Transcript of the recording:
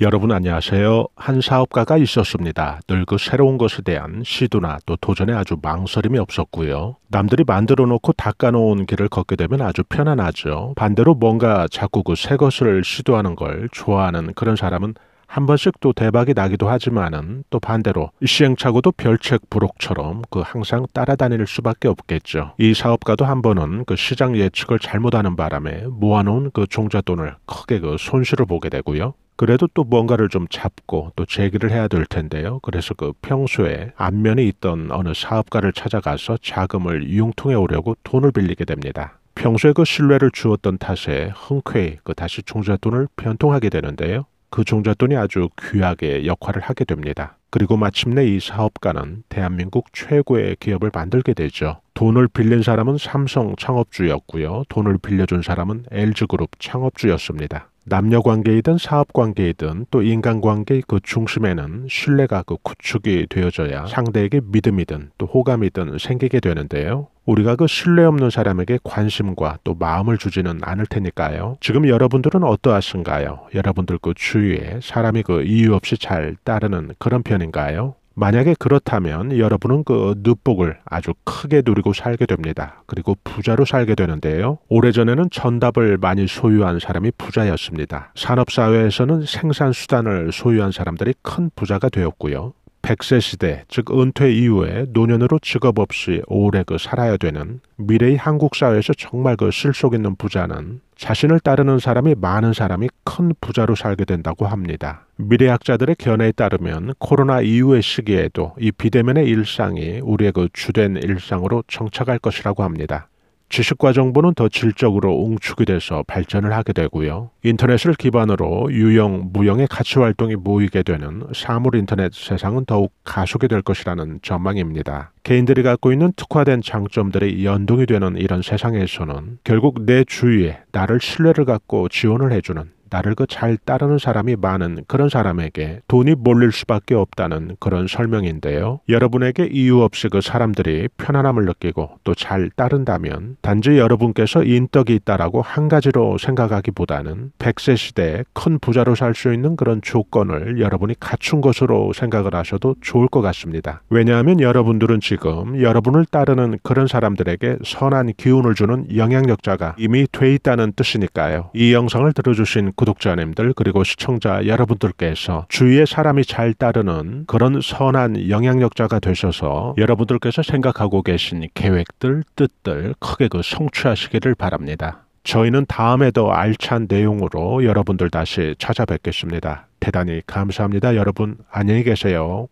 여러분 안녕하세요. 한 사업가가 있었습니다. 늘 그 새로운 것에 대한 시도나 또 도전에 아주 망설임이 없었고요. 남들이 만들어 놓고 닦아놓은 길을 걷게 되면 아주 편안하죠. 반대로 뭔가 자꾸 그 새 것을 시도하는 걸 좋아하는 그런 사람은 한 번씩 또 대박이 나기도 하지만은 또 반대로 시행착오도 별책 부록처럼 그 항상 따라다닐 수밖에 없겠죠. 이 사업가도 한 번은 그 시장 예측을 잘못하는 바람에 모아놓은 그 종잣돈을 크게 그 손실을 보게 되고요. 그래도 또 뭔가를 좀 잡고 또 제기를 해야 될 텐데요. 그래서 그 평소에 안면에 있던 어느 사업가를 찾아가서 자금을 융통해 오려고 돈을 빌리게 됩니다. 평소에 그 신뢰를 주었던 탓에 흔쾌히 그 다시 종잣돈을 변통하게 되는데요. 그 종잣돈이 아주 귀하게 역할을 하게 됩니다. 그리고 마침내 이 사업가는 대한민국 최고의 기업을 만들게 되죠. 돈을 빌린 사람은 삼성 창업주였고요. 돈을 빌려준 사람은 LG그룹 창업주였습니다. 남녀 관계이든 사업 관계이든 또 인간 관계의 그 중심에는 신뢰가 그 구축이 되어져야 상대에게 믿음이든 또 호감이든 생기게 되는데요. 우리가 그 신뢰 없는 사람에게 관심과 또 마음을 주지는 않을 테니까요. 지금 여러분들은 어떠하신가요? 여러분들 그 주위에 사람이 그 이유 없이 잘 따르는 그런 편인가요? 만약에 그렇다면 여러분은 그 늪복을 아주 크게 누리고 살게 됩니다. 그리고 부자로 살게 되는데요. 오래전에는 전답을 많이 소유한 사람이 부자였습니다. 산업사회에서는 생산수단을 소유한 사람들이 큰 부자가 되었고요. 백세 시대, 즉 은퇴 이후에 노년으로 직업 없이 오래 그 살아야 되는 미래의 한국 사회에서 정말 그 실속 있는 부자는 자신을 따르는 사람이 많은 사람이 큰 부자로 살게 된다고 합니다. 미래학자들의 견해에 따르면 코로나 이후의 시기에도 이 비대면의 일상이 우리의 그 주된 일상으로 정착할 것이라고 합니다. 지식과 정보는 더 질적으로 웅축이 돼서 발전을 하게 되고요. 인터넷을 기반으로 유형, 무형의 가치 활동이 모이게 되는 사물 인터넷 세상은 더욱 가속이 될 것이라는 전망입니다. 개인들이 갖고 있는 특화된 장점들이 연동이 되는 이런 세상에서는 결국 내 주위에 나를 신뢰를 갖고 지원을 해주는 나를 그 잘 따르는 사람이 많은 그런 사람에게 돈이 몰릴 수밖에 없다는 그런 설명인데요. 여러분에게 이유 없이 그 사람들이 편안함을 느끼고 또 잘 따른다면 단지 여러분께서 인덕이 있다라고 한 가지로 생각하기보다는 100세 시대에 큰 부자로 살 수 있는 그런 조건을 여러분이 갖춘 것으로 생각을 하셔도 좋을 것 같습니다. 왜냐하면 여러분들은 지금 여러분을 따르는 그런 사람들에게 선한 기운을 주는 영향력자가 이미 돼 있다는 뜻이니까요. 이 영상을 들어주신 그 구독자님들 그리고 시청자 여러분들께서 주위의 사람이 잘 따르는 그런 선한 영향력자가 되셔서 여러분들께서 생각하고 계신 계획들, 뜻들 크게 그 성취하시기를 바랍니다. 저희는 다음에도 알찬 내용으로 여러분들 다시 찾아뵙겠습니다. 대단히 감사합니다. 여러분 안녕히 계세요.